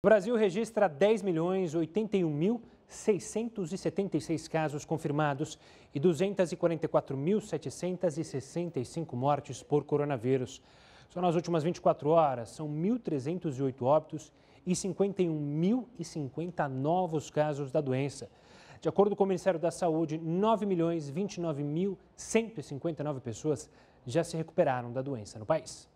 O Brasil registra 10 milhões 81 mil 676 casos confirmados e 244.765 mortes por coronavírus. Só nas últimas 24 horas são 1.308 óbitos e 51.050 novos casos da doença. De acordo com o Ministério da Saúde, 9 milhões 29.159 pessoas já se recuperaram da doença no país.